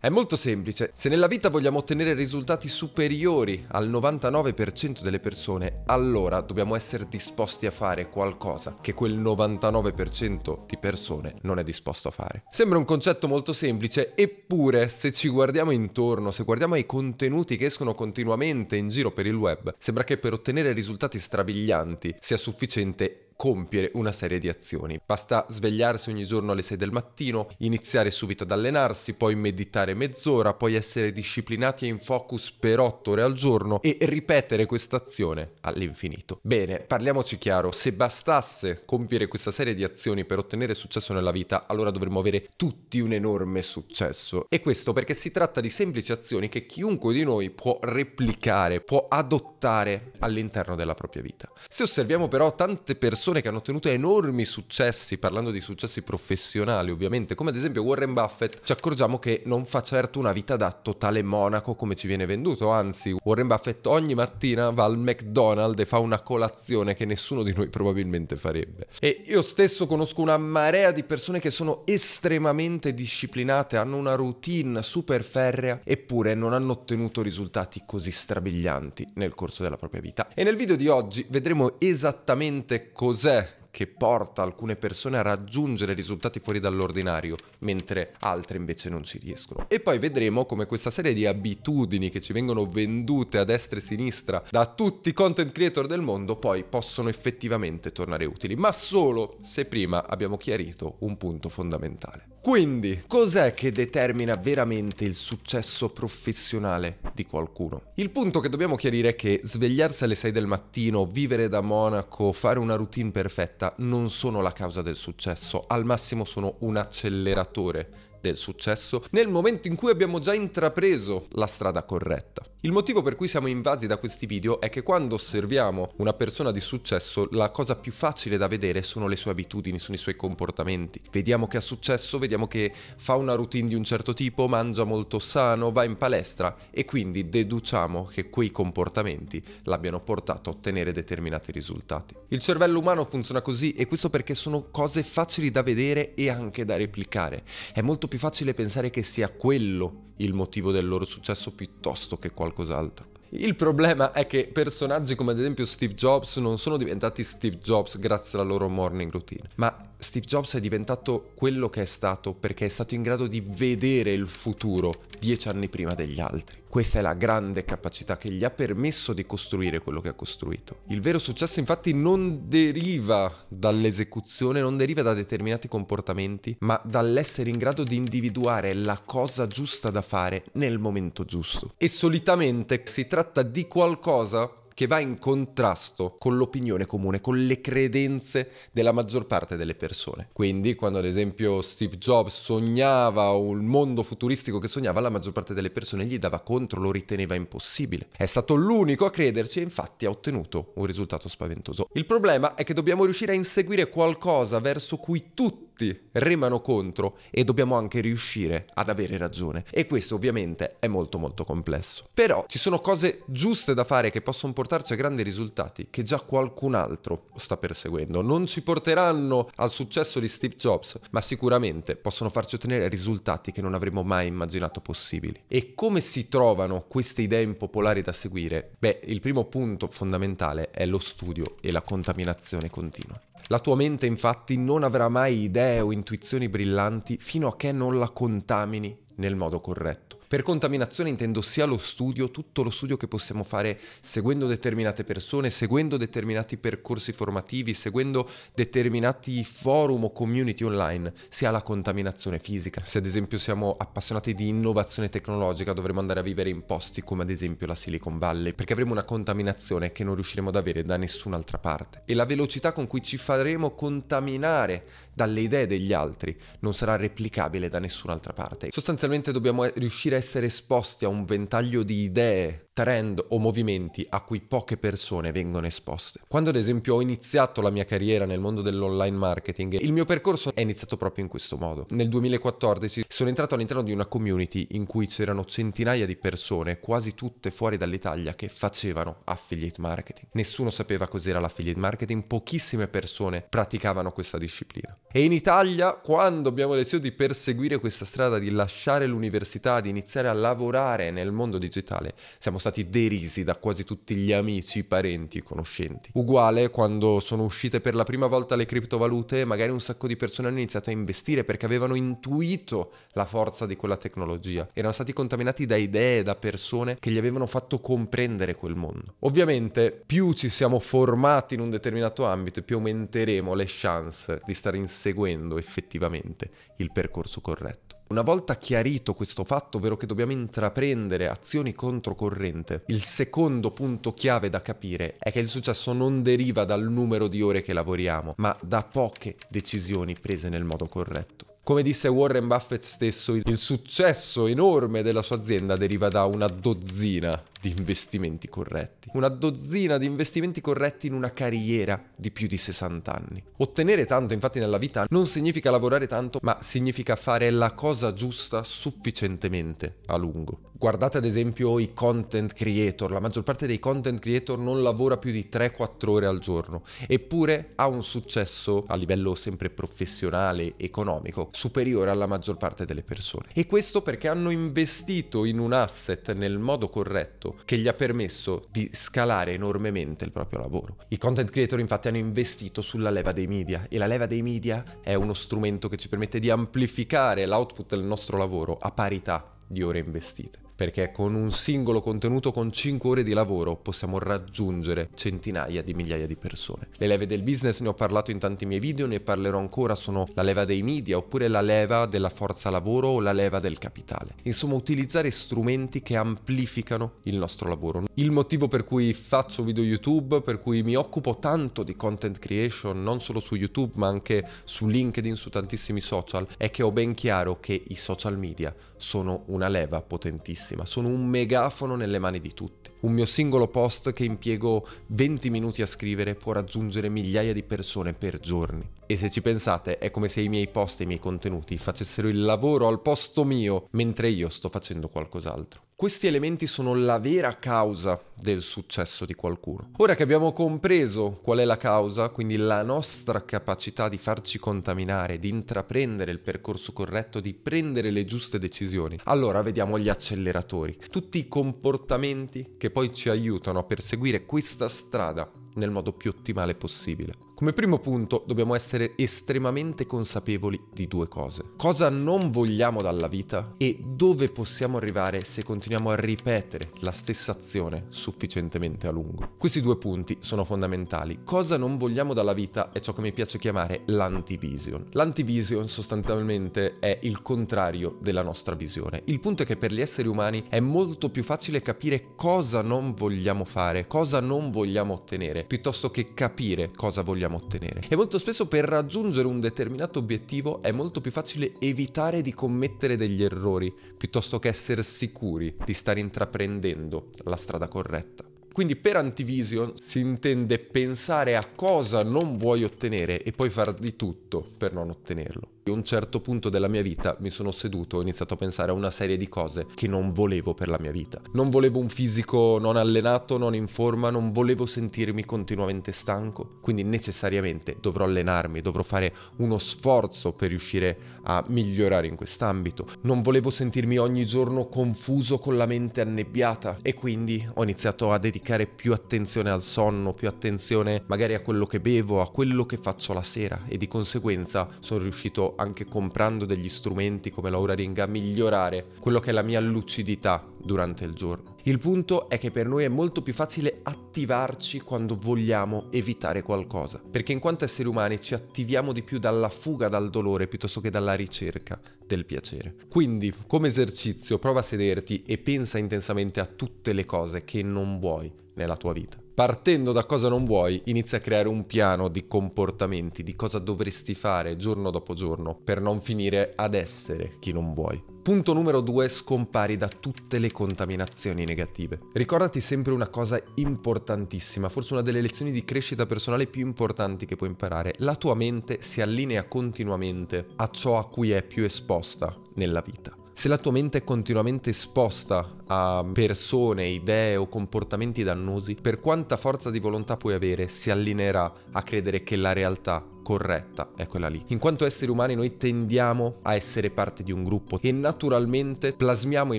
È molto semplice, se nella vita vogliamo ottenere risultati superiori al 99% delle persone, allora dobbiamo essere disposti a fare qualcosa che quel 99% di persone non è disposto a fare. Sembra un concetto molto semplice, eppure se ci guardiamo intorno, se guardiamo ai contenuti che escono continuamente in giro per il web, sembra che per ottenere risultati strabilianti sia sufficiente compiere una serie di azioni. Basta svegliarsi ogni giorno alle 6 del mattino, iniziare subito ad allenarsi, poi meditare mezz'ora, poi essere disciplinati e in focus per 8 ore al giorno e ripetere questa azione all'infinito. Bene, parliamoci chiaro, se bastasse compiere questa serie di azioni per ottenere successo nella vita, allora dovremmo avere tutti un enorme successo. E questo perché si tratta di semplici azioni che chiunque di noi può replicare, può adottare all'interno della propria vita. Se osserviamo però tante persone persone che hanno ottenuto enormi successi, parlando di successi professionali ovviamente, come ad esempio Warren Buffett, ci accorgiamo che non fa certo una vita da totale monaco come ci viene venduto, anzi Warren Buffett ogni mattina va al McDonald's e fa una colazione che nessuno di noi probabilmente farebbe. E io stesso conosco una marea di persone che sono estremamente disciplinate, hanno una routine super ferrea, eppure non hanno ottenuto risultati così strabilianti nel corso della propria vita. E nel video di oggi vedremo esattamente cosa cos'è che porta alcune persone a raggiungere risultati fuori dall'ordinario, mentre altre invece non ci riescono. E poi vedremo come questa serie di abitudini che ci vengono vendute a destra e sinistra da tutti i content creator del mondo poi possono effettivamente tornare utili, ma solo se prima abbiamo chiarito un punto fondamentale. Quindi, cos'è che determina veramente il successo professionale di qualcuno? Il punto che dobbiamo chiarire è che svegliarsi alle 6 del mattino, vivere da monaco, fare una routine perfetta non sono la causa del successo, al massimo sono un acceleratore del successo nel momento in cui abbiamo già intrapreso la strada corretta. Il motivo per cui siamo invasi da questi video è che quando osserviamo una persona di successo la cosa più facile da vedere sono le sue abitudini, sono i suoi comportamenti. Vediamo che ha successo, vediamo che fa una routine di un certo tipo, mangia molto sano, va in palestra e quindi deduciamo che quei comportamenti l'abbiano portato a ottenere determinati risultati. Il cervello umano funziona così e questo perché sono cose facili da vedere e anche da replicare. È molto molto più facile pensare che sia quello il motivo del loro successo piuttosto che qualcos'altro. Il problema è che personaggi come ad esempio Steve Jobs non sono diventati Steve Jobs grazie alla loro morning routine, ma Steve Jobs è diventato quello che è stato perché è stato in grado di vedere il futuro dieci anni prima degli altri. Questa è la grande capacità che gli ha permesso di costruire quello che ha costruito. Il vero successo infatti non deriva dall'esecuzione, non deriva da determinati comportamenti, ma dall'essere in grado di individuare la cosa giusta da fare nel momento giusto. E solitamente si tratta di qualcosa che va in contrasto con l'opinione comune, con le credenze della maggior parte delle persone. Quindi quando ad esempio Steve Jobs sognava un mondo futuristico che sognava, la maggior parte delle persone gli dava contro, lo riteneva impossibile. È stato l'unico a crederci e infatti ha ottenuto un risultato spaventoso. Il problema è che dobbiamo riuscire a inseguire qualcosa verso cui tutti tutti remano contro e dobbiamo anche riuscire ad avere ragione. E questo ovviamente è molto molto complesso. Però ci sono cose giuste da fare che possono portarci a grandi risultati che già qualcun altro sta perseguendo. Non ci porteranno al successo di Steve Jobs, ma sicuramente possono farci ottenere risultati che non avremmo mai immaginato possibili. E come si trovano queste idee impopolari da seguire? Beh, il primo punto fondamentale è lo studio e la contaminazione continua. La tua mente infatti non avrà mai idee o intuizioni brillanti fino a che non la contamini nel modo corretto. Per contaminazione intendo sia lo studio, tutto lo studio che possiamo fare seguendo determinate persone, seguendo determinati percorsi formativi, seguendo determinati forum o community online, sia la contaminazione fisica. Se ad esempio siamo appassionati di innovazione tecnologica dovremmo andare a vivere in posti come ad esempio la Silicon Valley, perché avremo una contaminazione che non riusciremo ad avere da nessun'altra parte. E la velocità con cui ci faremo contaminare dalle idee degli altri non sarà replicabile da nessun'altra parte. Sostanzialmente dobbiamo eh, riuscire a essere esposti a un ventaglio di idee trend o movimenti a cui poche persone vengono esposte. Quando ad esempio ho iniziato la mia carriera nel mondo dell'online marketing, il mio percorso è iniziato proprio in questo modo. Nel 2014 sono entrato all'interno di una community in cui c'erano centinaia di persone, quasi tutte fuori dall'Italia, che facevano affiliate marketing. Nessuno sapeva cos'era l'affiliate marketing, pochissime persone praticavano questa disciplina. E in Italia, quando abbiamo deciso di perseguire questa strada, di lasciare l'università, di iniziare a lavorare nel mondo digitale, siamo stati stati derisi da quasi tutti gli amici, parenti, conoscenti. Uguale quando sono uscite per la prima volta le criptovalute, magari un sacco di persone hanno iniziato a investire perché avevano intuito la forza di quella tecnologia. Erano stati contaminati da idee, da persone che gli avevano fatto comprendere quel mondo. Ovviamente più ci siamo formati in un determinato ambito, più aumenteremo le chance di stare inseguendo effettivamente il percorso corretto. Una volta chiarito questo fatto, ovvero che dobbiamo intraprendere azioni controcorrente, il secondo punto chiave da capire è che il successo non deriva dal numero di ore che lavoriamo, ma da poche decisioni prese nel modo corretto. Come disse Warren Buffett stesso, il successo enorme della sua azienda deriva da una dozzina di investimenti corretti. Una dozzina di investimenti corretti in una carriera di più di 60 anni. Ottenere tanto infatti nella vita non significa lavorare tanto, ma significa fare la cosa giusta sufficientemente a lungo. Guardate ad esempio i content creator, la maggior parte dei content creator non lavora più di 3-4 ore al giorno, eppure ha un successo a livello sempre professionale, economico, superiore alla maggior parte delle persone. E questo perché hanno investito in un asset nel modo corretto mercato che gli ha permesso di scalare enormemente il proprio lavoro. I content creator infatti hanno investito sulla leva dei media e la leva dei media è uno strumento che ci permette di amplificare l'output del nostro lavoro a parità di ore investite perché con un singolo contenuto con 5 ore di lavoro possiamo raggiungere centinaia di migliaia di persone. Le leve del business ne ho parlato in tanti miei video, ne parlerò ancora, sono la leva dei media oppure la leva della forza lavoro o la leva del capitale. Insomma, utilizzare strumenti che amplificano il nostro lavoro. Il motivo per cui faccio video YouTube, per cui mi occupo tanto di content creation, non solo su YouTube ma anche su LinkedIn, su tantissimi social, è che ho ben chiaro che i social media sono una leva potentissima massima, sono un megafono nelle mani di tutti. Un mio singolo post che impiego 20 minuti a scrivere può raggiungere migliaia di persone per giorni. E se ci pensate, è come se i miei post e i miei contenuti facessero il lavoro al posto mio, mentre io sto facendo qualcos'altro. Questi elementi sono la vera causa del successo di qualcuno. Ora che abbiamo compreso qual è la causa, quindi la nostra capacità di farci contaminare, di intraprendere il percorso corretto, di prendere le giuste decisioni, allora vediamo gli acceleratori, tutti i comportamenti che che poi ci aiutano a perseguire questa strada nel modo più ottimale possibile. Come primo punto dobbiamo essere estremamente consapevoli di due cose. Cosa non vogliamo dalla vita e dove possiamo arrivare se continuiamo a ripetere la stessa azione sufficientemente a lungo. Questi due punti sono fondamentali. Cosa non vogliamo dalla vita è ciò che mi piace chiamare l'antivision. L'antivision sostanzialmente è il contrario della nostra visione. Il punto è che per gli esseri umani è molto più facile capire cosa non vogliamo fare, cosa non vogliamo ottenere, piuttosto che capire cosa vogliamo vogliamo ottenere. E molto spesso per raggiungere un determinato obiettivo è molto più facile evitare di commettere degli errori, piuttosto che essere sicuri di stare intraprendendo la strada corretta. Quindi per antivision si intende pensare a cosa non vuoi ottenere e poi far di tutto per non ottenerlo. A un certo punto della mia vita mi sono seduto e ho iniziato a pensare a una serie di cose che non volevo per la mia vita. Non volevo un fisico non allenato, non in forma, non volevo sentirmi continuamente stanco, quindi necessariamente dovrò allenarmi, dovrò fare uno sforzo per riuscire a migliorare in quest'ambito. Non volevo sentirmi ogni giorno confuso con la mente annebbiata e quindi ho iniziato a dedicare più attenzione al sonno, più attenzione magari a quello che bevo, a quello che faccio la sera e di conseguenza sono riuscito a anche comprando degli strumenti come l'Aura l'Auraringa, migliorare quello che è la mia lucidità durante il giorno. Il punto è che per noi è molto più facile attivarci quando vogliamo evitare qualcosa, perché in quanto esseri umani ci attiviamo di più dalla fuga dal dolore piuttosto che dalla ricerca del piacere. Quindi, come esercizio, prova a sederti e pensa intensamente a tutte le cose che non vuoi nella tua vita partendo da cosa non vuoi, inizia a creare un piano di comportamenti, di cosa dovresti fare giorno dopo giorno per non finire ad essere chi non vuoi. Punto numero 2. Scompari da tutte le contaminazioni negative. Ricordati sempre una cosa importantissima, forse una delle lezioni di crescita personale più importanti che puoi imparare. La tua mente si allinea continuamente a ciò a cui è più esposta nella vita. Se la tua mente è continuamente esposta a persone, idee o comportamenti dannosi, per quanta forza di volontà puoi avere, si allineerà a credere che la realtà corretta è quella lì. In quanto esseri umani noi tendiamo a essere parte di un gruppo e naturalmente plasmiamo i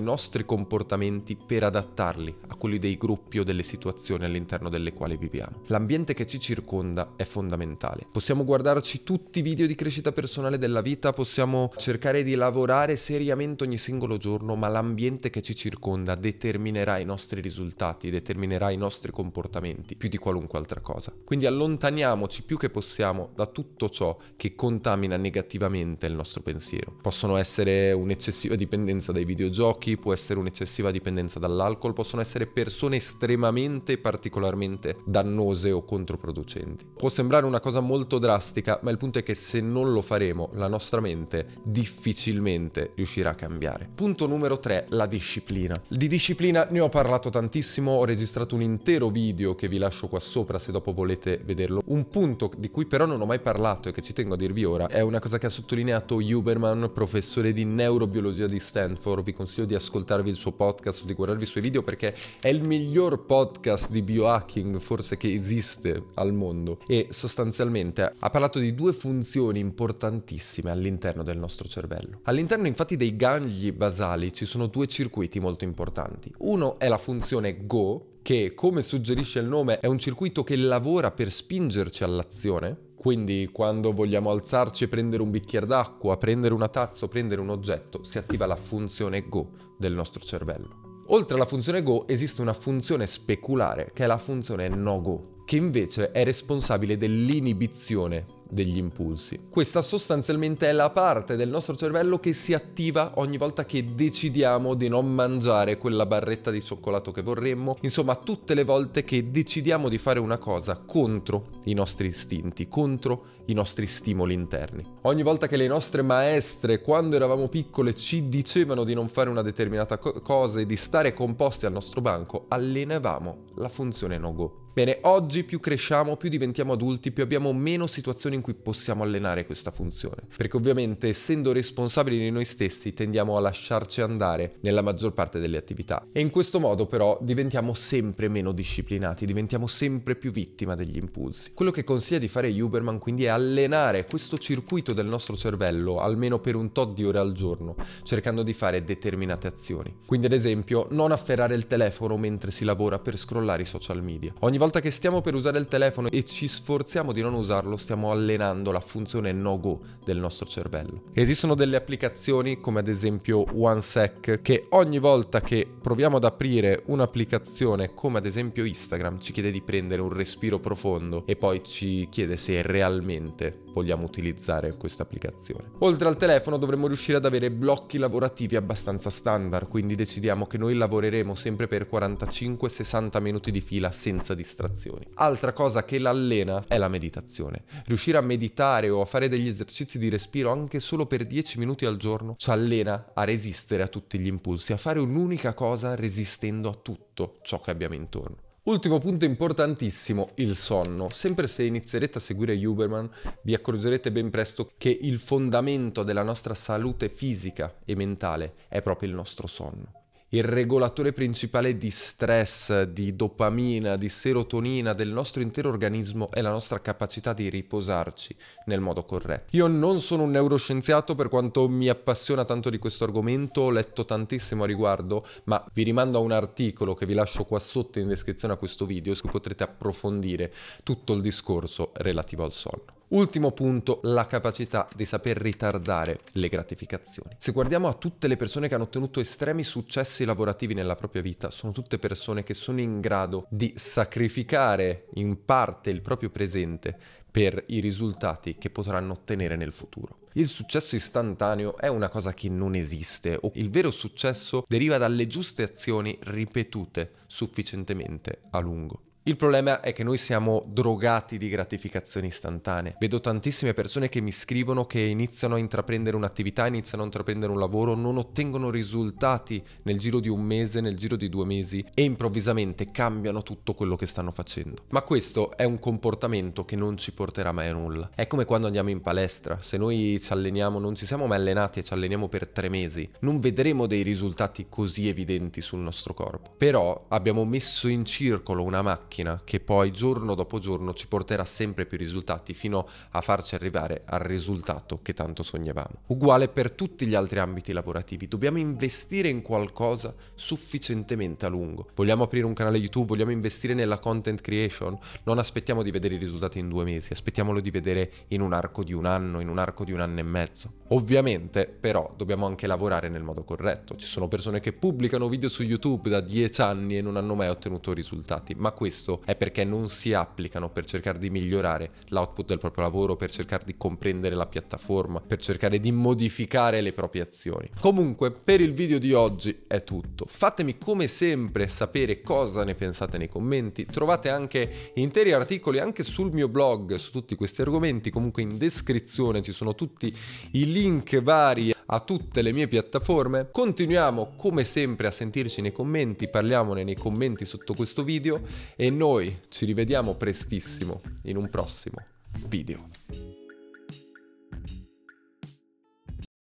nostri comportamenti per adattarli a quelli dei gruppi o delle situazioni all'interno delle quali viviamo. L'ambiente che ci circonda è fondamentale. Possiamo guardarci tutti i video di crescita personale della vita, possiamo cercare di lavorare seriamente ogni singolo giorno, ma l'ambiente che ci circonda determinerà i nostri risultati, determinerà i nostri comportamenti più di qualunque altra cosa. Quindi allontaniamoci più che possiamo da tutto tutto ciò che contamina negativamente il nostro pensiero. Possono essere un'eccessiva dipendenza dai videogiochi, può essere un'eccessiva dipendenza dall'alcol, possono essere persone estremamente particolarmente dannose o controproducenti. Può sembrare una cosa molto drastica, ma il punto è che se non lo faremo, la nostra mente difficilmente riuscirà a cambiare. Punto numero 3, la disciplina. Di disciplina ne ho parlato tantissimo, ho registrato un intero video che vi lascio qua sopra se dopo volete vederlo. Un punto di cui però non ho mai parlato parlato e che ci tengo a dirvi ora è una cosa che ha sottolineato Huberman, professore di neurobiologia di Stanford. Vi consiglio di ascoltarvi il suo podcast di guardarvi i suoi video perché è il miglior podcast di biohacking forse che esiste al mondo e sostanzialmente ha parlato di due funzioni importantissime all'interno del nostro cervello. All'interno infatti dei gangli basali ci sono due circuiti molto importanti. Uno è la funzione go, che come suggerisce il nome è un circuito che lavora per spingerci all'azione quindi quando vogliamo alzarci e prendere un bicchiere d'acqua, prendere una tazza o prendere un oggetto, si attiva la funzione Go del nostro cervello. Oltre alla funzione Go esiste una funzione speculare che è la funzione No Go, che invece è responsabile dell'inibizione degli impulsi. Questa sostanzialmente è la parte del nostro cervello che si attiva ogni volta che decidiamo di non mangiare quella barretta di cioccolato che vorremmo, insomma tutte le volte che decidiamo di fare una cosa contro i nostri istinti, contro i nostri stimoli interni. Ogni volta che le nostre maestre, quando eravamo piccole, ci dicevano di non fare una determinata co- cosa e di stare composti al nostro banco, allenavamo la funzione no-go. Bene, oggi più cresciamo, più diventiamo adulti, più abbiamo meno situazioni in cui possiamo allenare questa funzione. Perché ovviamente essendo responsabili di noi stessi tendiamo a lasciarci andare nella maggior parte delle attività. E in questo modo però diventiamo sempre meno disciplinati, diventiamo sempre più vittima degli impulsi. Quello che consiglia di fare Huberman quindi è allenare questo circuito del nostro cervello almeno per un tot di ore al giorno, cercando di fare determinate azioni. Quindi ad esempio non afferrare il telefono mentre si lavora per scrollare i social media. Ogni volta che stiamo per usare il telefono e ci sforziamo di non usarlo stiamo allenando allenando la funzione no-go del nostro cervello. Esistono delle applicazioni come ad esempio OneSec che ogni volta che proviamo ad aprire un'applicazione come ad esempio Instagram ci chiede di prendere un respiro profondo e poi ci chiede se realmente vogliamo utilizzare questa applicazione. Oltre al telefono dovremmo riuscire ad avere blocchi lavorativi abbastanza standard, quindi decidiamo che noi lavoreremo sempre per 45-60 minuti di fila senza distrazioni. Altra cosa che l'allena è la meditazione. Riuscire a meditare o a fare degli esercizi di respiro anche solo per 10 minuti al giorno ci allena a resistere a tutti gli impulsi, a fare un'unica cosa resistendo a tutto ciò che abbiamo intorno. Ultimo punto importantissimo, il sonno. Sempre se inizierete a seguire Huberman, vi accorgerete ben presto che il fondamento della nostra salute fisica e mentale è proprio il nostro sonno il regolatore principale di stress, di dopamina, di serotonina del nostro intero organismo è la nostra capacità di riposarci nel modo corretto. Io non sono un neuroscienziato per quanto mi appassiona tanto di questo argomento, ho letto tantissimo a riguardo, ma vi rimando a un articolo che vi lascio qua sotto in descrizione a questo video su cui potrete approfondire tutto il discorso relativo al sonno. Ultimo punto, la capacità di saper ritardare le gratificazioni. Se guardiamo a tutte le persone che hanno ottenuto estremi successi lavorativi nella propria vita, sono tutte persone che sono in grado di sacrificare in parte il proprio presente per i risultati che potranno ottenere nel futuro. Il successo istantaneo è una cosa che non esiste o il vero successo deriva dalle giuste azioni ripetute sufficientemente a lungo. Il problema è che noi siamo drogati di gratificazioni istantanee. Vedo tantissime persone che mi scrivono che iniziano a intraprendere un'attività, iniziano a intraprendere un lavoro, non ottengono risultati nel giro di un mese, nel giro di due mesi e improvvisamente cambiano tutto quello che stanno facendo. Ma questo è un comportamento che non ci porterà mai a nulla. È come quando andiamo in palestra, se noi ci alleniamo, non ci siamo mai allenati e ci alleniamo per tre mesi, non vedremo dei risultati così evidenti sul nostro corpo. Però abbiamo messo in circolo una macchina macchina che poi giorno dopo giorno ci porterà sempre più risultati fino a farci arrivare al risultato che tanto sognavamo. Uguale per tutti gli altri ambiti lavorativi, dobbiamo investire in qualcosa sufficientemente a lungo. Vogliamo aprire un canale YouTube, vogliamo investire nella content creation, non aspettiamo di vedere i risultati in due mesi, aspettiamolo di vedere in un arco di un anno, in un arco di un anno e mezzo. Ovviamente però dobbiamo anche lavorare nel modo corretto, ci sono persone che pubblicano video su YouTube da dieci anni e non hanno mai ottenuto risultati, ma questo questo è perché non si applicano per cercare di migliorare l'output del proprio lavoro, per cercare di comprendere la piattaforma, per cercare di modificare le proprie azioni. Comunque, per il video di oggi è tutto. Fatemi come sempre sapere cosa ne pensate nei commenti. Trovate anche interi articoli anche sul mio blog su tutti questi argomenti, comunque in descrizione ci sono tutti i link vari a tutte le mie piattaforme. Continuiamo come sempre a sentirci nei commenti, parliamone nei commenti sotto questo video e e noi ci rivediamo prestissimo in un prossimo video.